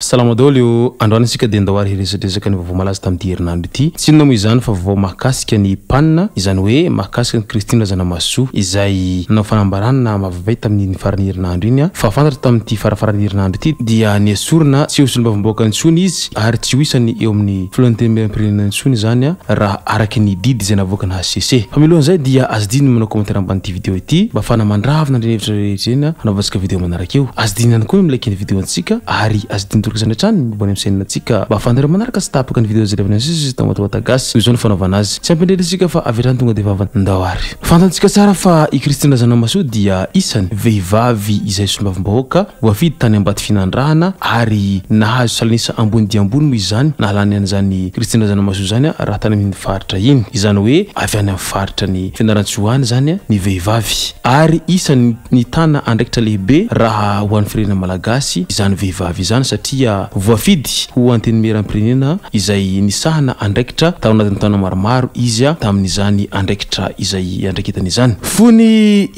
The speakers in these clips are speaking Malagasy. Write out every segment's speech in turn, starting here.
salama dolo o androany antsika de ndaho aryiresadresaka ny vaovao malaza tamin'ity herinandro ity tsy ino na mo izany fa vaovao makasika ny panina izany hoe makasika ny kristin zanamasoa izay anao fanambaranyna mavavay tamin' nyfarany herinandro iny a fa afantatra tamin'ity farafarany herinandro ity dia niasorina tsy osolombavimboaka nytsony izy ary tsy hoisany eo amin'ny flontempreiantsony zany a raha araky ny didy zay navoaka ny hasce familoany zay dia azdin manao kommentair ambanyity vidéo ity mba afanamandravina ndre ny evitrarehtr znya anoatskavdmanaraka eoadinany koa y milaky ny vidontsika aryad ay atrany oy a'sanantsika mba afanar manarka sy tapaka ny videojl tmatataay zao ny fanaovana azy tsy ampindretr ntsika fa avitrany tonga devavandaayfntatsika sara fa i kristinezanamaso dia isany vehivavy izay sombavimbahoaka afidy tany ambaty finandrahana ary nahazo salanisa ambony dia ambony moa izzany nahalany an'zany kristine zanamaso zany a raha tany amhnyfaritra iny izany hoe avy any amin'ny faritra ny fianarantsy hoany zany a ny vehivav ary isany ny tna andraikitra lehibe raha hohan'ny firehenamalagasy izany vehivav izany satra a voafidy ho anteny mirampirenena izay nisahana andraikitra ta anaty antoana maromaro izy a tamin'izany andraikitra izay andraikhitanyizany fony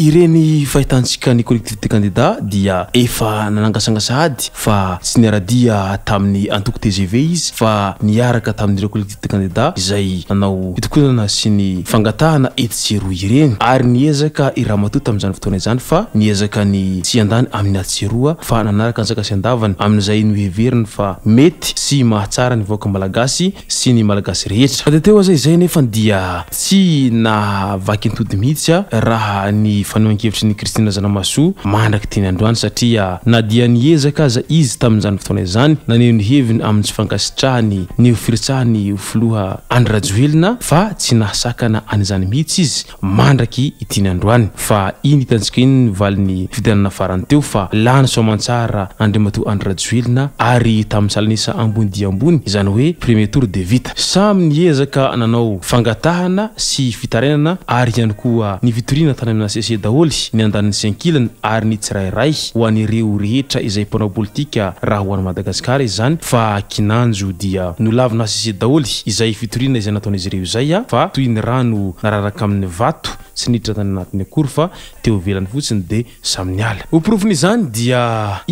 ireny fahitantsika ny kolectivité kandida dia efa nanangasangasa ady fa tsy ni ara-dia tamin'ny antoko tgv izy fa miaraka tamin'ireo collektivité kandida izay nanao fitokonana sy ny fangatahana eti jeroa ireny ary niezaka i raha matoa tamin'izany fotoana izany fa niezaka ny tsy an-dany amin'ny aty jeroa a fa nanaraka anysakasiandavany amin'izayne veriny fa mety sy mahatsara ny voaka malagasy sy ny malagasy rehetra fa de teo zay zay nefa dia tsy nahavaki ntody mihitsy a raha ny faneoan-kevitry ny kristina zanamasoa mandraky itiany androany satria na dia ny ezaka aza izy tamin'n'zany fotona izany naneo ny heviny aminy sy fankasitrahany ny ofiritsahany ofoloha anrajoelona fa tsy nahasakana an'izany mihitsy izy mandraky itiany androany fa iny hitantsika iny nyvalin'ny fidianana farany teo fa lany soman-tsara andrimato anrajoelina ary tamin'ny salanisa ambony dia ambony zany hoe premier tour de vita samy ny ezaka nanao fangatahana sy fitarainana ary iany koa ny vitorina tany aminyasese daholy ny an-danin'ny sin-kilina ary ny tsirairay ho anyreo rehetra izay mpanao politika raha ho any madagasikara izy zany fa kinanjo dia nolavina sese daholy izay vitorina izay nataonaizy ireo zay a fa toy ny rano nararaka amin'ny vato sy niditra tany anatin'ny akory fa teo velany fotsiny de samy'ny aly ompirofina izany dia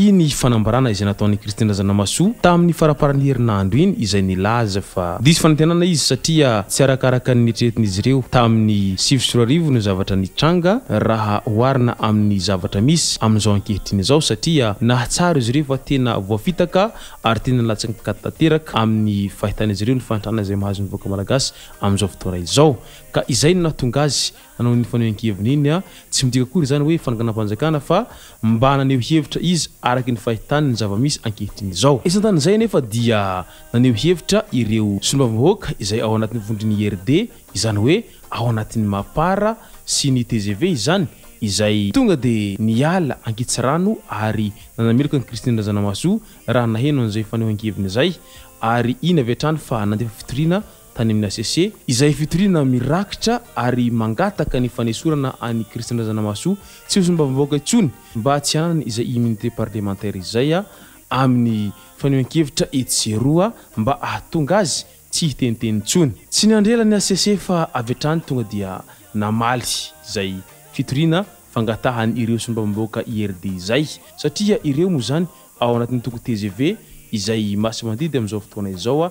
iny fanambarana izay nataon'ny kristinazanamasoa tamin'ny faraparany herinandro iny izay nilaza fa dsy fanantenana izy satria tsy arakarakaniritrretin'izy ireo tamin'ny sivosroarivo no zavatra nitranga raha hoarina amin'ny zavatra misy ami'izao ankehitrina izao satria naht izy ireo fa tenaoaftka rytena nlatsiny akat tateraka amin'ny fahitana izy ireo ny faantrana zay mahazo mivoaka malagasy amin'izao fotoana izao ka izay no natonga azy anaon'ny faneho akeviny iny a ah, tsy midika kory zany hoe fanakanampanjakana fa mba naneo hevitra izy arakany fahitanny zavamisy akehitin'zao isan-tanzay nefa dia naneo hevitra ireo solmahoaka izay ao anatn'ny vondriny rd izany hoe ao anatn'ny mapar sy ny tgv i zany izaytonga de naa aketsirano ary nanameloka nykristinrazanamaso rahanahenaoan'zay faneo akevinzay y iny avtrany fa nadefa fitoriana any amin'ny asc izay fitorina mirakitra ary mangataka ny fanesorana any kristendrazanamaso tsy sombavaboaka itsony mba tsy anany izayimmnité parlementaire zayamin'yneakevitra eeramb ahatonga az tsy hitenitenytony tsy nyandrelany ass fa avtrany tonga dia namaly zay fitorina fangatahany ireo sombavaboaka ird zay satria ireo moa zany ao anatin'ny toko tgv izay maso mandidy am'zao fotoana izao a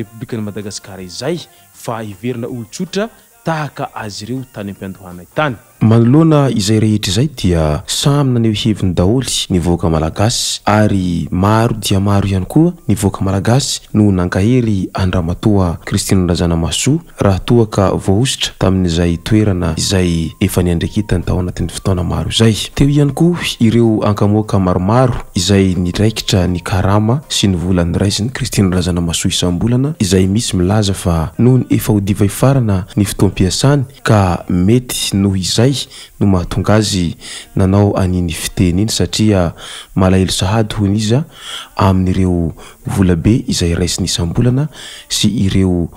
republikany madagasikara izay fa hiverina ootsotra tahaka azy ireo tany ampiandohana itany manoloana izay rehetra izay dia samy naneo heviny daholy ny voaka malagasy ary maro dia maro ihany koa ny voaka malagasy noho nankahery andramatoa kristinyrazanamasoa raha tohaka voahositra tamin'izay toerana izay efa nyandrakita ny tao anatin'ny fotoana maro izay teo ihany koa ireo ankamoaka maromaro izay niraikitra ny karama sy ny volany raisiny kristiny razanamasoa isambolana izay misy milaza fa noho ny efa hodiva hifarana ny fotoam-piasany ka mety noho izay y no mahatonga azy nanao aniny fiteny iny satria malahelo sahady hony izy a amin'n'ireo volabe izay raisi n isam-bolana sy ireo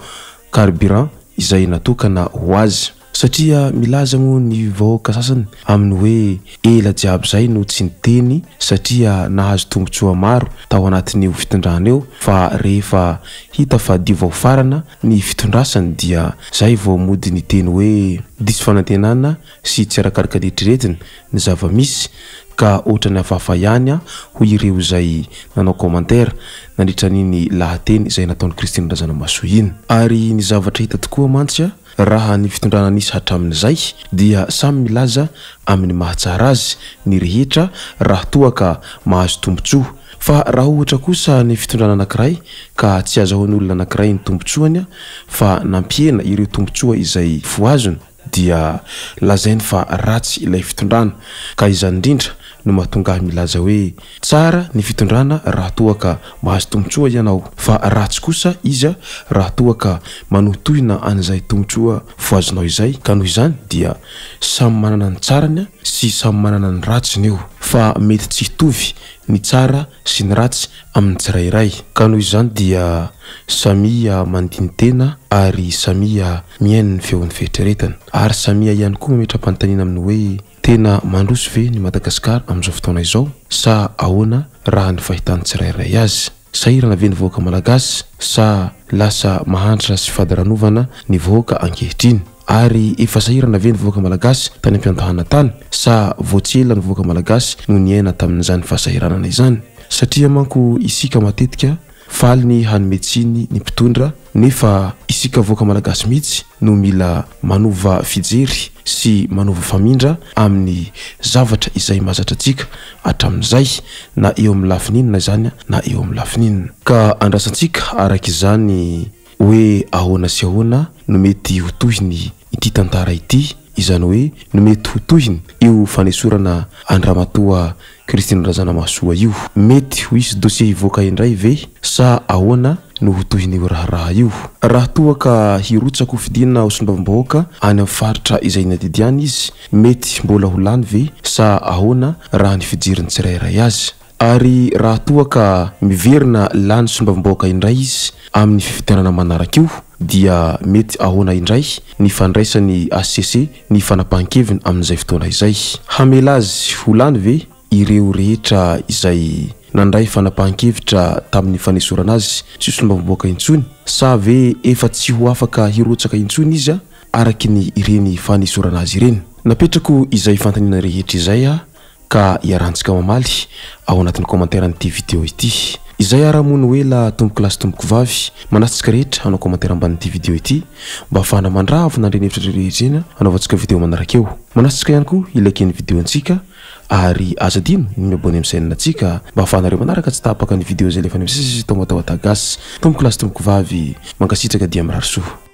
carbirant izay natokana ho azy satria milaza moa ny vahoaka sasany aminy hoe ela jiaby zay no tsy nyteny satria nahazo tombontsoa maro tao anatiny ho fitondraana eo fa rehefa hita fadi vaofarana ny fitondrasany dia zahy vaomodi ny teny hoe disy fanantenana sy tsy arakaraka nyritriretiny ny zavamisy ka otra ny hafahafaiany a ho ireo izay nanao kommantara nandritra n'iny lahateny izay nataon'ny kristinyrazanamaso iny ary ny zavatra hita tokoamantsya raha ny fitondrana anis atramin'izay dia samy milaza amin'ny mahatsara azy ny rehetra raha toaka mahazo tombontsoha fa raha ohatra kosa ny fitondrana anankiray ka tsy aza honyolona anakiray ny tombontsoany a fa nampiena ireo tombontsoa izay foazony dia lazainy fa ratsy ilay fitondrana ka izany ndrindra no mahatonga ahy milaza hoe tsara ny fitondrana raha toaka mahazo tomotsoa ianao fa ratsy kosa izy a raha toaka manotohina an'izay tomotsoa foazonao izay ka noho izany dia samy manana ny tsarany a sy samy manana ny ratsi ny eo fa mety tsy hitovy ny tsara sy ny ratsy aminy tsirairay ka noho izany dia samia manodinytena ary samia miaini ny feon'ny feritreretiny ary samia ihany koa mametra ampanotanina aminy hoe tena mandrosy ve ny madagasikara amin'izao fotoana izao sa ahoana raha ny fahitany tsirairay azy sahirana ve ny vahoaka malagasy sa lasa mahanditra sy fadyranovana ny vahoaka ankehitriny ary efa sahirana ve ny vahoaka malagasy tany ampiantohana tany sa voatsela ny vahoaka malagasy no nyaina tamin'n'izany fahasahiranana izany satria manko isika matetika fali ny hanometsiny ny mpitondra nefa isika voaka malagasy mihitsy no mila manova fijery sy manova famindra amin'ny zavatra izay mahazatra antsika atramin'izay na eo amin'ny lafininana izany a na eo amin'ny lafininana ka andrasantsika arakaizany hoe ahoana sy ahoana no mety hotohiny ity tantara ity izany hoe no mety hotohiny io fanesorana andramatoa kristyny razana masoa io mety ho izy dosie hivoaka indray ve sa ahoana no hotohinyo raharaha io raha tohaka hirotsako ho fidinina o sombavimbahoaka any amin'ny faritra izay nadidiany izy mety mbola ho lany ve sa ahoana raha ny fijiriny tsirairay azy ary raha toaka miverina la ny sombavimbahoaka indray izy amin'ny fitianana manaraka io dia mety ahoana indray ny fandraisany ascc ny fanapahan-keviny amin'izay fotoana izay hamel azy ho lany ve ireo rehetra izay nandray fanapahan-kevitra tamin'ny fanesorana azy tsy sombaboaka intsony sav efa tsy ho afaka hirotsaka intsony izy a aak ny reny fanisorana azy ireny napetrako izay fantanina rehetra izaya ka iarahantsika mamaly ao anatn'nykomantaranyity video ity izay arahamony oela tomboklasy tomboko vavy manasitsika rehetra anaoommentaramban'nity vdo itymb faamandraarneeeomanaitsia ihany ko ilakenyvdonsi ary azo dino miabony amin'nsainnantsika mba hahafahanareo manaraka tsy tapaka ny video zay lefa ny am saa sisy tao matao atagasy tomboko lasy tomboko vavy mankasitraka dia ai' rahroso